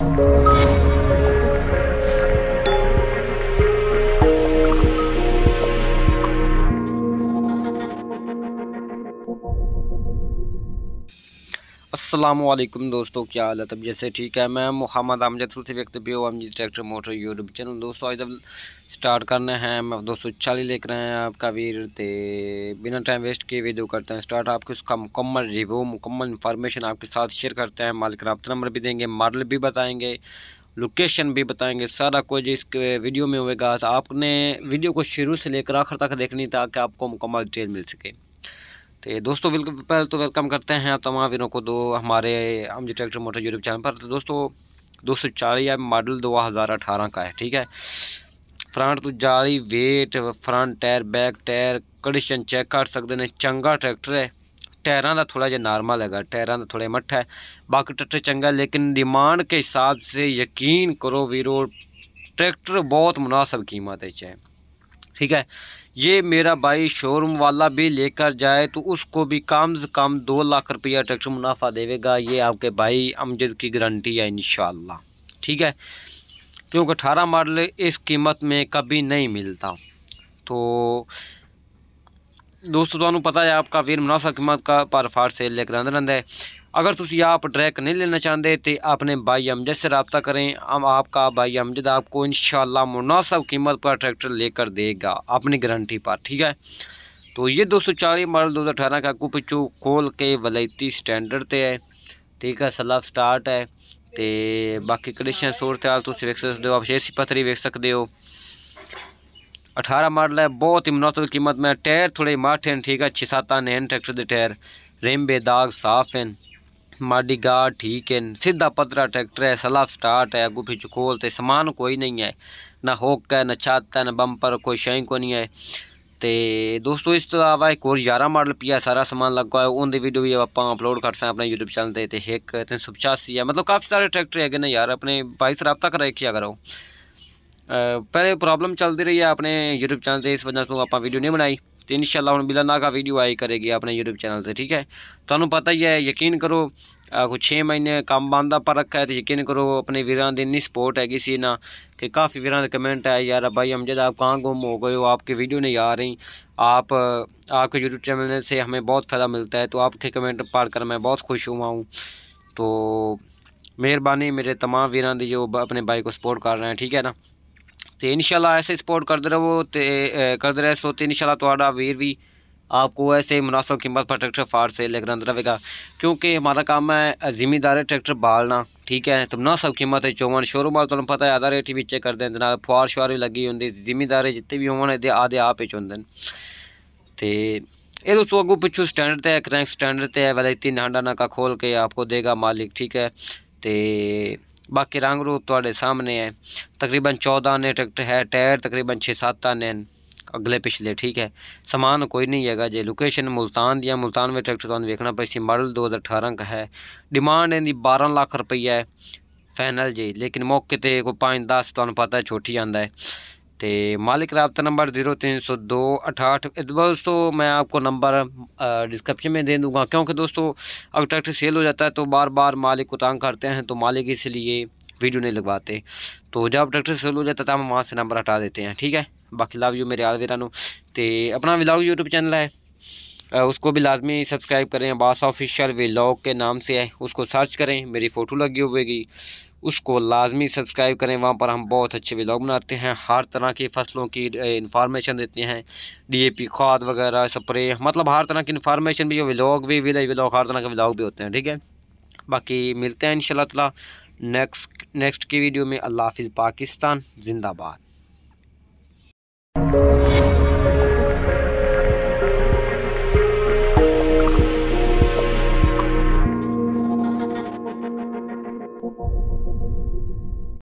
Música Aslam दोस्तों क्या हाल है तब जैसे ठीक है मैं मोहम्मद आमजद सूसी व्यक्त भी हूँ आमजी ट्रैक्टर मोटर यूट्यूब चैनल दोस्तों आज जब स्टार्ट करना है मैं दोस्तों चाली लेकर रहे हैं आपका वीर तो बिना टाइम वेस्ट किए वीडियो करते हैं स्टार्ट आपके उसका मुकम्मल रिव्यू मुकम्मल इन्फॉर्मेशन आपके साथ शेयर करते हैं मालिक रबता नंबर भी देंगे मॉडल भी बताएँगे लोकेशन भी बताएंगे सारा कुछ इसके वीडियो में होगा तो आपने वीडियो को शुरू से लेकर आखिर तक देखनी ताकि आपको मुकम्मल डिटेल मिल सके तो दोस्तों बिल्कुल पहले तो वेलकम करते हैं तमाम वीरों को दो हमारे हम जो ट्रैक्टर मोटर यूट्यूब चैनल पर तो दोस्तों दो सौ चालीस मॉडल दो हज़ार अठारह का है ठीक है फ्रंट तो जाली वेट front tyre back tyre condition check कर सकते हैं चंगा ट्रैक्टर है का थोड़ा जहा नॉर्मल है ਹੈਗਾ का थोड़ा ਥੋੜਾ है बाकी ट्रैक्टर चंगा है लेकिन डिमांड के हिसाब से यकीन करो वीरो ट्रैक्टर बहुत मुनासिब कीमत है ठीक है ये मेरा भाई शोरूम वाला भी लेकर जाए तो उसको भी कम से कम दो लाख रुपया ट्रैक्टर मुनाफा देवेगा ये आपके भाई अमजद की गारंटी है इन ठीक है क्योंकि अठारह मॉडल इस कीमत में कभी नहीं मिलता तो दोस्तों तुम्हें पता है आपका वीर मुनाफा कीमत का पर फाट सेल लेकर आंदा रहा है अगर तुम आप ट्रैक नहीं लेना चाहते तो अपने भाई अमजद से रबता करें हम आपका भाई अमजद आपको इन शाला मुनासब कीमत पर ट्रैक्टर लेकर देगा अपनी गारंटी पर ठीक है तो ये दो सौ चालीस मॉडल दो सौ अठारह का कुपचू खोल के वलैती स्टैंडर्ड ते है ठीक है सलाह स्टार्ट है तो बाकी कंडीशन सूरत हाल तुम वेख सकते हो आप सी पत्थरी वेख सकते हो अठारह मॉडल है बहुत ही मुनासिब कीमत में टायर थोड़े माठे हैं ठीक है छः सत्त आने हैं ट्रैक्टर के टायर रिम बेदाग साफ हैं माडी गा ठीक है सीधा पतरा ट्रैक्टर है सलाफ स्टार्ट है अगू पीछू खोलते समान कोई नहीं है ना होक है ना छत है ना बंपर कोई शई को नहीं है तो दोस्तों इस अलावा तो एक होर यारह मॉडल पिया सारा समान लगा है उनकी वीडियो भी आप अपलोड कर सकते अपने यूट्यूब चैनल से एक तीन सौ पचासी है मतलब काफ़ी सारे ट्रैक्टर है ना यार अपने भाई से रबता करा किया करो पहले प्रॉब्लम चलती रही है अपने यूट्यूब चैनल पर इस वजह से आप वीडियो नहीं बनाई तो इन शाला हूँ ਨਾ ਕਾ वीडियो आई करेगी अपने यूट्यूब चैनल से ठीक है तुम्हें तो पता ही है यकीन करो कुछ छः महीने काम बंद ਪਰ रखा है तो यकीन करो अपने की इन्नी सपोर्ट है किसी ना कि काफ़ी वीरान कमेंट है यार भाई हम जब आप कहाँ गुम हो गए हो आपकी वीडियो नहीं आ रही आप आपके यूट्यूब चैनल से हमें बहुत फ़ायदा मिलता है तो आपके कमेंट पढ़ कर मैं बहुत खुश हुआ हूँ तो मेहरबानी मेरे तमाम वीरान जो अपने भाई को सपोर्ट कर रहे हैं ठीक है ना तो इनशाला ऐसे सपोर्ट करते रहो तो करते रहो तो इनशाला थोड़ा वीर भी आपको ऐसे मुनासब कीमत पर ट्रैक्टर फाड़ से लेकर अंदर रहेगा क्योंकि हमारा काम है जिम्मेदार ट्रैक्टर बालना ठीक है तो मुनासब कीमत है चौवन शोरूम वाले तुम्हें पता है आधा रेट भी चेक करते हैं फुहार शुहार भी लगी होंगी जिम्मेदार जितने भी होने आधे आप ही होंगे तो ये दोस्तों अगू पिछू स्टैंडर्ड है क्रैंक स्टैंडर्ड है वाले तीन हांडा नाका खोल के आपको देगा मालिक ठीक है तो बाकी रंग ਰੂਪ थोड़े सामने है तकरीबन चौदह आने ट्रैक्टर है टायर तकरीबन छः 7 आने अगले पिछले ठीक है समान कोई नहीं है जे लोकेशन मुल्तान दिया मुल्तान में ट्रैक्टर तुम देखना पे मॉडल दो हज़ार अठारह का है डिमांड इनकी बारह लख रुपया है फाइनल जी लेकिन मौके पर कोई पाँच दस तुम पता है छोटी आंदा है तो मालिक रबता नंबर जीरो तीन सौ दो अठाठ दोस्तों मैं आपको नंबर डिस्क्रिप्शन में दे दूँगा क्योंकि दोस्तों अगर ट्रैक्टर सेल हो जाता है तो बार बार मालिक को तंग करते हैं तो मालिक इसलिए वीडियो नहीं लगवाते तो जब ट्रैक्टर सेल हो जाता है तो हम वहाँ से नंबर हटा देते हैं ठीक है बाकी लव यू मेरे अलवेरा तो अपना विलाग यूट्यूब चैनल है उसको भी लाजमी सब्सक्राइब करें बास ऑफिशियल व्लॉग के नाम से है उसको सर्च करें मेरी फ़ोटो लगी हुएगी उसको लाजमी सब्सक्राइब करें वहाँ पर हम बहुत अच्छे व्लॉग बनाते हैं हर तरह की फसलों की इन्फॉर्मेशन देते हैं डीएपी खाद वगैरह स्प्रे मतलब हर तरह की इन्फॉर्मेशन भी व्लॉग भी विलेज व्लॉग हर तरह के व्लॉग भी होते हैं ठीक है बाकी मिलते हैं इन ताला नेक्स्ट नेक्स्ट की वीडियो में अल्लाह हाफिज़ पाकिस्तान जिंदाबाद